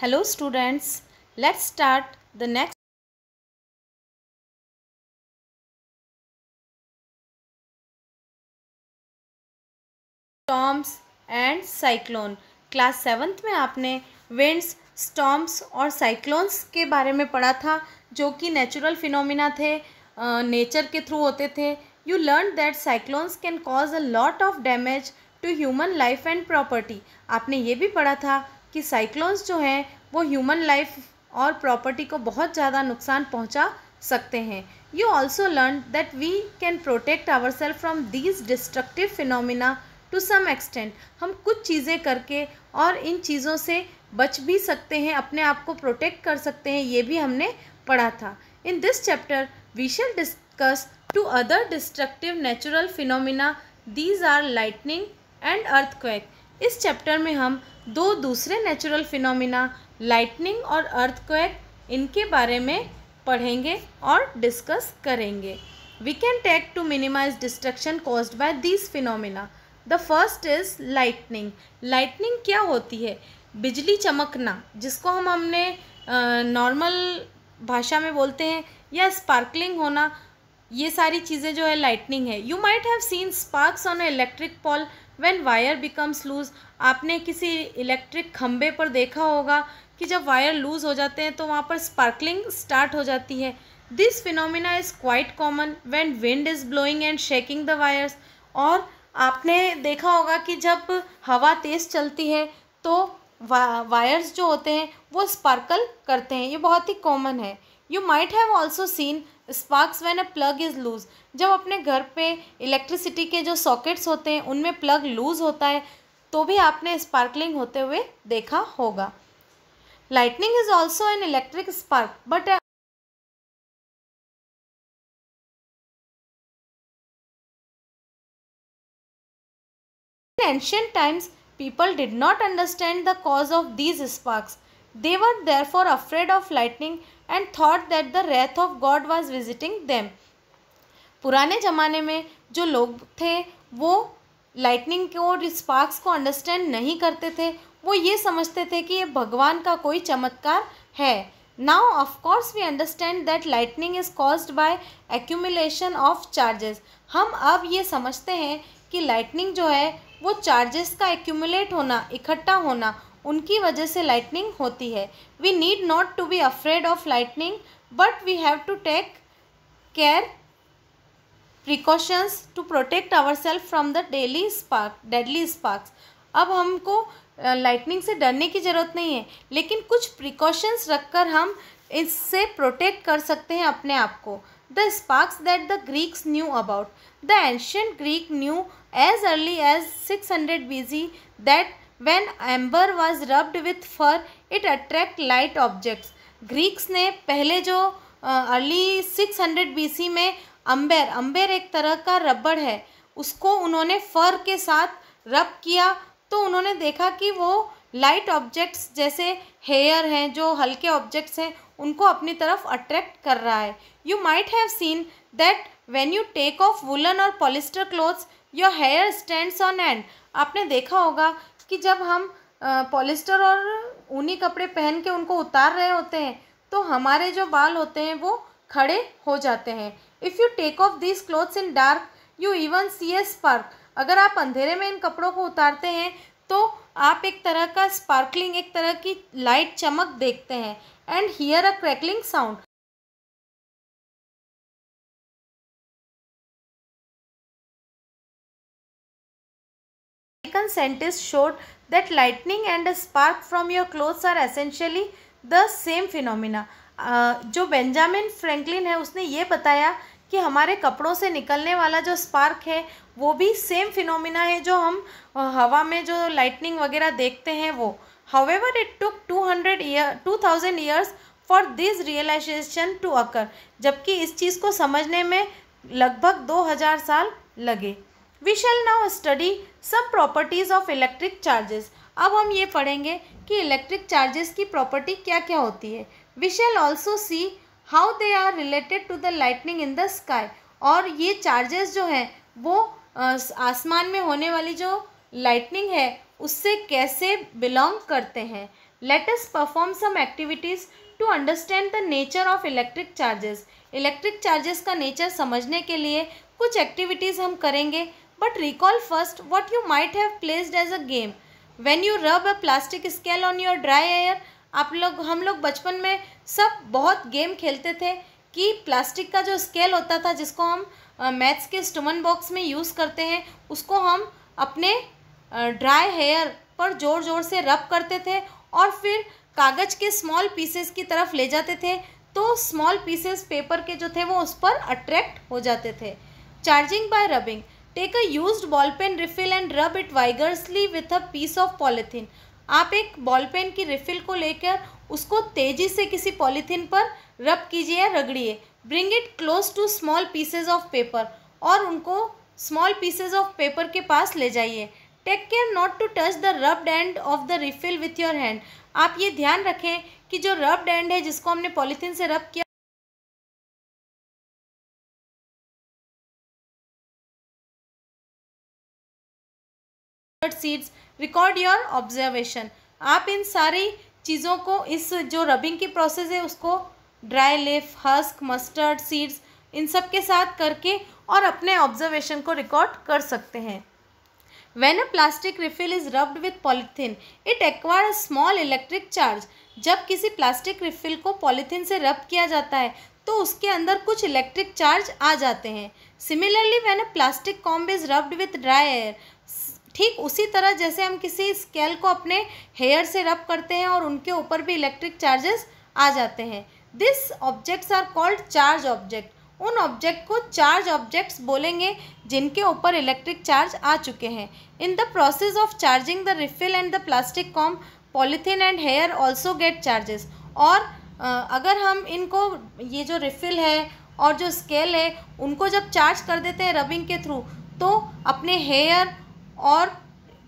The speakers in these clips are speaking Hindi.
Hello students let's start the next storms and cyclone class seventh में आपने विंड्स स्टॉम्स और साइक्लोन्स के बारे में पढ़ा था जो कि नेचुरल फिनोमिना थे नेचर के थ्रू होते थे you learn that cyclones can cause a lot of damage to human life and property आपने ये भी पढ़ा था कि साइक्लोन्स जो हैं वो ह्यूमन लाइफ और प्रॉपर्टी को बहुत ज़्यादा नुकसान पहुंचा सकते हैं you also learn that we can protect our self from these destructive phenomena to some extent हम कुछ चीज़ें करके और इन चीज़ों से बच भी सकते हैं अपने आप को प्रोटेक्ट कर सकते हैं ये भी हमने पढ़ा था in this chapter we shall discuss two other destructive natural phenomena these are lightning and earthquake इस चैप्टर में हम दो दूसरे नेचुरल फिनोमिना लाइटनिंग और अर्थक्वेक इनके बारे में पढ़ेंगे और डिस्कस करेंगे we can take to minimize destruction cause by this phenomena the first is lightning lightning क्या होती है बिजली चमकना जिसको हम हमने नॉर्मल भाषा में बोलते हैं या स्पार्कलिंग होना ये सारी चीज़ें जो है लाइटनिंग है you might have seen sparks on electric pole when wire becomes loose आपने किसी इलेक्ट्रिक खम्भे पर देखा होगा कि जब वायर लूज़ हो जाते हैं तो वहाँ पर स्पार्कलिंग स्टार्ट हो जाती है this phenomena is quite common when wind is blowing and shaking the wires और आपने देखा होगा कि जब हवा तेज़ चलती है तो वा, वायर्स जो होते हैं वो स्पार्कल करते हैं ये बहुत ही कॉमन है you might have also seen sparks when a plug is loose जब अपने घर पे इलेक्ट्रिसिटी के जो सॉकेट्स होते हैं उनमें प्लग लूज़ होता है तो भी आपने स्पार्कलिंग होते हुए देखा होगा lightning is also an electric spark but ancient times people did not understand the cause of these sparks They were therefore afraid of lightning and thought that the wrath of God was visiting them. पुराने ज़माने में जो लोग थे वो लाइटनिंग के और स्पार्क्स को अंडरस्टैंड नहीं करते थे वो ये समझते थे कि ये भगवान का कोई चमत्कार है now of course we understand that lightning is caused by accumulation of charges हम अब ये समझते हैं कि लाइटनिंग जो है वो चार्जेस का एक्यूमुलेट होना इकट्ठा होना उनकी वजह से लाइटनिंग होती है we need not to be afraid of lightning but we have to take care precautions to protect our self from the daily spark deadly sparks अब हमको लाइटनिंग से डरने की ज़रूरत नहीं है लेकिन कुछ प्रिकॉशंस रखकर हम इससे प्रोटेक्ट कर सकते हैं अपने आप को the sparks that the Greeks knew about the ancient Greek knew as early as six hundred B C that when amber was rubbed with fur it attract light objects greeks ने पहले जो early six hundred B C में अम्बेर अम्बेर एक तरह का रबड़ है उसको उन्होंने फर के साथ रब किया तो उन्होंने देखा कि वो लाइट ऑब्जेक्ट्स जैसे हेयर हैं जो हल्के ऑब्जेक्ट्स हैं उनको अपनी तरफ अट्रैक्ट कर रहा है you might have seen that when you take off woollen और polyester clothes your hair stands on and आपने देखा होगा कि जब हम पॉलिस्टर और ऊनी कपड़े पहन के उनको उतार रहे होते हैं तो हमारे जो बाल होते हैं वो खड़े हो जाते हैं if you take off this clothes in dark you even see a spark अगर आप अंधेरे में इन कपड़ों को उतारते हैं तो आप एक तरह का स्पार्कलिंग एक तरह की लाइट चमक देखते हैं and hear a crackling sound German scientists showed that lightning and a spark from your clothes are essentially same same phenomena uh, जो बेंजामिन फ्रेंकलिन है उसने ये बताया कि हमारे कपड़ों से निकलने वाला जो स्पार्क है वो भी सेम फिनोमिना है जो हम uh, हवा में जो लाइटनिंग वगैरह देखते हैं वो however it took two hundred year two thousand years for this realisation to occur जबकि इस चीज़ को समझने में लगभग दो हज़ार साल लगे we shall now study some properties of electric charges अब हम ये पढ़ेंगे कि इलेक्ट्रिक चार्जेस की प्रॉपर्टी क्या क्या होती है we shall also see how they are related to the lightning in the sky और ये चार्जेस जो हैं वो आसमान में होने वाली जो लाइटनिंग है उससे कैसे बिलोंग करते हैं let us perform some activities to understand the nature of electric charges electric charges का नेचर समझने के लिए कुछ एक्टिविटीज़ हम करेंगे but recall first what you might have placed as a game. When you rub a plastic scale on your dry hair, आप लोग हम लोग बचपन में सब बहुत गेम खेलते थे कि प्लास्टिक का जो स्केल होता था जिसको हम मैथ्स के स्टमन बॉक्स में यूज़ करते हैं उसको हम अपने ड्राई हेयर पर ज़ोर ज़ोर से रब करते थे और फिर कागज़ के स्मॉल पीसेस की तरफ ले जाते थे तो स्मॉल पीसेस पेपर के जो थे वो उस पर अट्रैक्ट हो जाते थे charging by rubbing take a used ball pen refill and rub it vigorously with a piece of polythene आप एक बॉल पेन की रिफिल को लेकर उसको तेजी से किसी पॉलीथीन पर रब कीजिए या रगड़िए bring it close to small pieces of paper और उनको स्मॉल पीसेज ऑफ पेपर के पास ले जाइए take care not to touch the rubbed end of the refill with your hand आप ये ध्यान रखें कि जो रब्ड एंड है जिसको हमने पॉलीथीन से रब किया सीड्स रिकॉर्ड योर ऑब्जर्वेशन आप इन सारी चीज़ों को इस जो रबिंग की प्रोसेस है उसको ड्राई लिफ हस्क मस्टर्ड सीड्स इन सब के साथ करके और अपने ऑब्जर्वेशन को रिकॉर्ड कर सकते हैं when a plastic refill is rubbed with polythene it acquire a small electric charge जब किसी प्लास्टिक रिफिल को पॉलीथीन से रब किया जाता है तो उसके अंदर कुछ इलेक्ट्रिक चार्ज आ जाते हैं similarly when a plastic comb is rubbed with dry air ठीक उसी तरह जैसे हम किसी स्केल को अपने हेयर से रब करते हैं और उनके ऊपर भी इलेक्ट्रिक चार्जेस आ जाते हैं this objects are called charge object उन ऑब्जेक्ट को चार्ज ऑब्जेक्ट्स बोलेंगे जिनके ऊपर इलेक्ट्रिक चार्ज आ चुके हैं in the process of charging the refill and the plastic comb polythene and hair also get charges और अगर हम इनको ये जो रिफिल है और जो स्केल है उनको जब चार्ज कर देते हैं रबिंग के थ्रू तो अपने हेयर और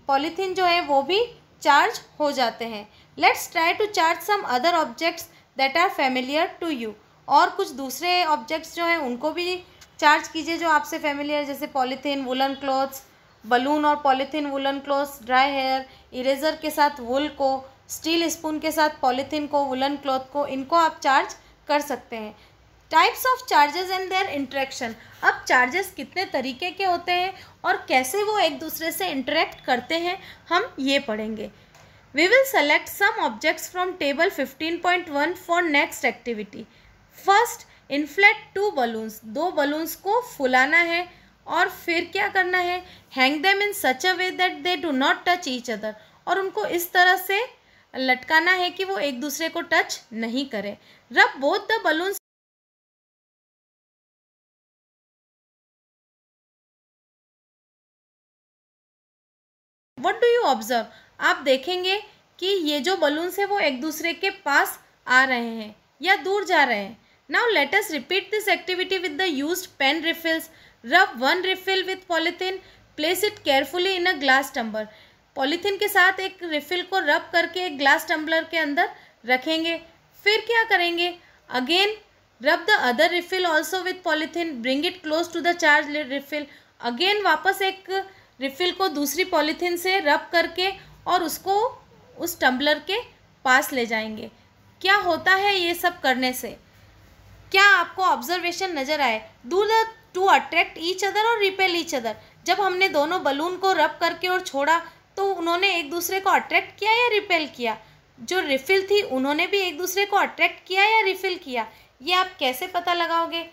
पॉलीथीन जो है वो भी चार्ज हो जाते हैं let's try to charge some other objects that are familiar to you और कुछ दूसरे ऑब्जेक्ट्स जो हैं उनको भी चार्ज कीजिए जो आपसे फेमिलियर जैसे पॉलीथीन वुलन क्लॉथ्स बलून और polythene woollen clothes dry hair eraser के साथ वुल को स्टील स्पून के साथ पॉलीथीन को वुलन क्लॉथ को इनको आप चार्ज कर सकते हैं types of charges and their interaction अब चार्जेस कितने तरीके के होते हैं और कैसे वो एक दूसरे से इंटरेक्ट करते हैं हम ये पढ़ेंगे we will select some objects from table 15.1 for next activity first inflate two balloons दो बलून्स को फुलाना है और फिर क्या करना है hang them in such a way that they do not touch each other और उनको इस तरह से लटकाना है कि वो एक दूसरे को टच नहीं करें रब बोथ द बलून्स ऑब्ज़र्व आप देखेंगे कि ये जो बलून्स है वो एक दूसरे के पास आ रहे हैं या दूर जा रहे हैं now let us repeat this activity with the used pen refills rub one refill with polythene place it carefully in a glass tumbler polythene के साथ एक रिफिल को रब करके एक ग्लास टम्बलर के अंदर रखेंगे फिर क्या करेंगे again rub the other refill also with polythene bring it close to the charge refill again वापस एक रिफ़िल को दूसरी पॉलीथीन से रब करके और उसको उस टम्बलर के पास ले जाएंगे क्या होता है ये सब करने से क्या आपको ऑब्जर्वेशन नज़र आए do the two attract each other और रिपेल ईच अदर जब हमने दोनों बलून को रब करके और छोड़ा तो उन्होंने एक दूसरे को अट्रैक्ट किया या रिपेल किया जो रिफ़िल थी उन्होंने भी एक दूसरे को अट्रैक्ट किया या रिफ़िल किया ये आप कैसे पता लगाओगे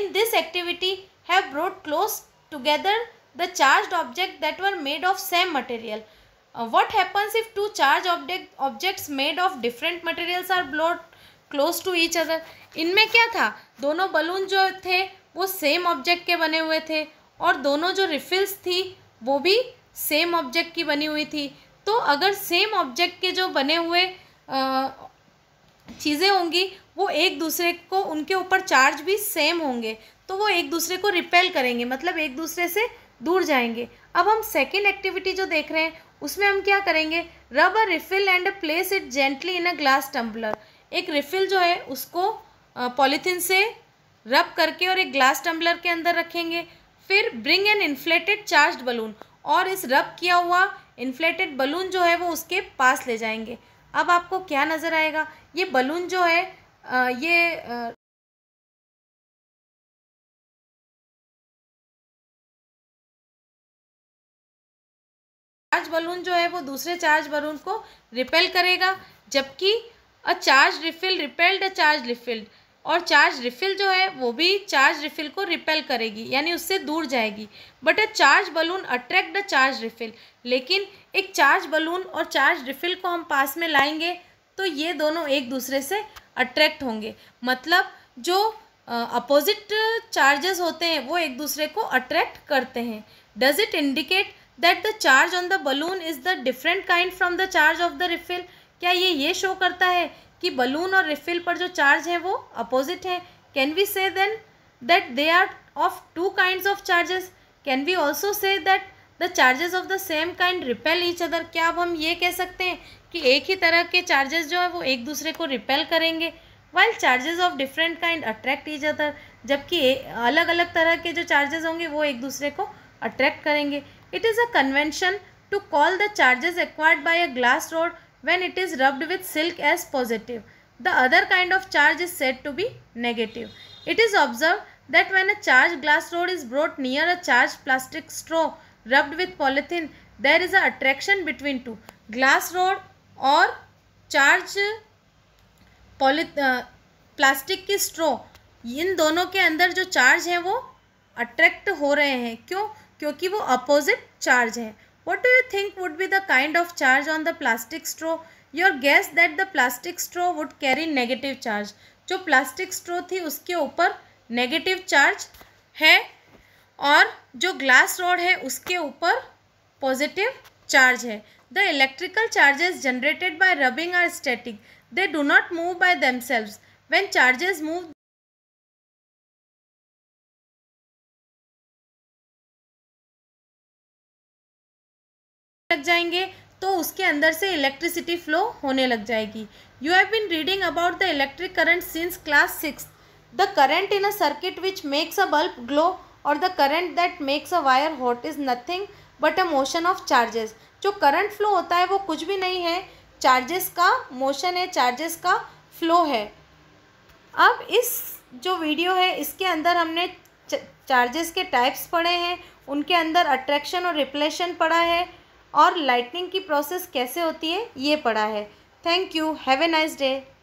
in this activity have brought close together the charged object that were made of same material uh, what happens if two charged object objects made of different materials are brought close to each other इनमें क्या था दोनों बलून जो थे वो सेम ऑब्जेक्ट के बने हुए थे और दोनों जो रिफिल्स थी वो भी सेम ऑब्जेक्ट की बनी हुई थी तो अगर सेम ऑब्जेक्ट के जो बने हुए चीज़ें होंगी वो एक दूसरे को उनके ऊपर चार्ज भी सेम होंगे तो वो एक दूसरे को रिपेल करेंगे मतलब एक दूसरे से दूर जाएंगे अब हम सेकेंड एक्टिविटी जो देख रहे हैं उसमें हम क्या करेंगे rub a refill and place it gently in a glass tumbler एक रिफिल जो है उसको पॉलीथिन से रब करके और एक ग्लास टम्बलर के अंदर रखेंगे फिर bring an inflated charge balloon और इस रब किया हुआ इन्फ्लेटेड बलून जो है वो उसके पास ले जाएंगे अब आपको क्या नज़र आएगा ये बलून जो है ये चार्ज बलून जो है वो दूसरे चार्ज बलून को रिपेल करेगा जबकि a charge refill repelled a charge refilled और चार्ज रिफिल जो है वो भी चार्ज रिफिल को रिपेल करेगी यानी उससे दूर जाएगी but a charge balloon attract a charge refill लेकिन एक चार्ज बलून और चार्ज रिफिल को हम पास में लाएंगे तो ये दोनों एक दूसरे से अट्रैक्ट होंगे मतलब जो अपोजिट चार्जेस होते हैं वो एक दूसरे को अट्रैक्ट करते हैं does it indicate that the charge on the balloon is the different kind from the charge of the refill क्या ये ये शो करता है कि बलून और रिफिल पर जो चार्ज है वो अपोजिट हैं can we say then that they are of two kind of charges can we also say that the charges of the same kind repel each other क्या अब हम ये कह सकते हैं कि एक ही तरह के चार्जेस जो है वो एक दूसरे को रिपेल करेंगे while charges of different kind attract each other जबकि अलग अलग तरह के जो चार्जेस होंगे वो एक दूसरे को अट्रैक्ट करेंगे It is a convention to call the charges acquired by a glass rod when it is rubbed with silk as positive. The other kind of charge is said to be negative. It is observed that when a charged glass rod is brought near a charged plastic straw rubbed with polythene, there is a attraction between two. Glass rod or charged charge uh, plastic ki straw इन दोनों के अंदर जो चार्ज है वो अट्रैक्ट हो रहे हैं क्यों क्योंकि वो अपोजिट चार्ज है what do you think would be the kind of charge on the plastic straw your guess that the plastic straw would carry negative charge जो प्लास्टिक स्ट्रो थी उसके ऊपर नेगेटिव चार्ज है और जो ग्लास रोड है उसके ऊपर पॉजिटिव चार्ज है the electrical charges generated by rubbing are static they do not move by themselves when charges move लग जाएंगे तो उसके अंदर से इलेक्ट्रिसिटी फ्लो होने लग जाएगी you have been reading about the electric current since class six the current in a circuit which makes a bulb glow और the current that makes a wire hot is nothing but a motion of charges जो करंट फ्लो होता है वो कुछ भी नहीं है चार्जेस का मोशन है चार्जेस का फ्लो है अब इस जो वीडियो है इसके अंदर हमने चार्जेस के टाइप्स पढ़े हैं उनके अंदर अट्रैक्शन और रिप्लेशन पढ़ा है और लाइटनिंग की प्रोसेस कैसे होती है ये पढ़ा है thank you have a nice day